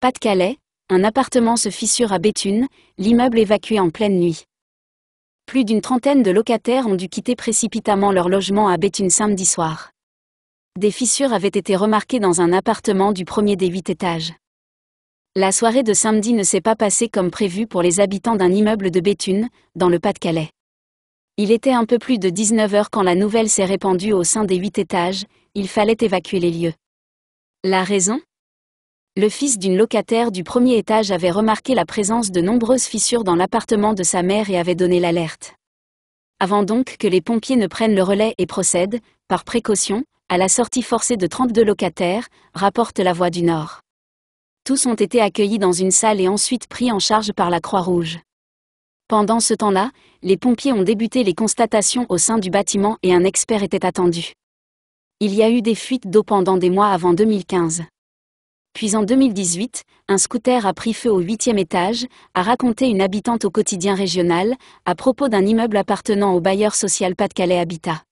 Pas-de-Calais, un appartement se fissure à Béthune, l'immeuble évacué en pleine nuit. Plus d'une trentaine de locataires ont dû quitter précipitamment leur logement à Béthune samedi soir. Des fissures avaient été remarquées dans un appartement du premier des huit étages. La soirée de samedi ne s'est pas passée comme prévu pour les habitants d'un immeuble de Béthune, dans le Pas-de-Calais. Il était un peu plus de 19h quand la nouvelle s'est répandue au sein des huit étages, il fallait évacuer les lieux. La raison le fils d'une locataire du premier étage avait remarqué la présence de nombreuses fissures dans l'appartement de sa mère et avait donné l'alerte. Avant donc que les pompiers ne prennent le relais et procèdent, par précaution, à la sortie forcée de 32 locataires, rapporte la Voix du Nord. Tous ont été accueillis dans une salle et ensuite pris en charge par la Croix-Rouge. Pendant ce temps-là, les pompiers ont débuté les constatations au sein du bâtiment et un expert était attendu. Il y a eu des fuites d'eau pendant des mois avant 2015. Puis en 2018, un scooter a pris feu au huitième étage, a raconté une habitante au quotidien régional, à propos d'un immeuble appartenant au bailleur social Pas-de-Calais Habitat.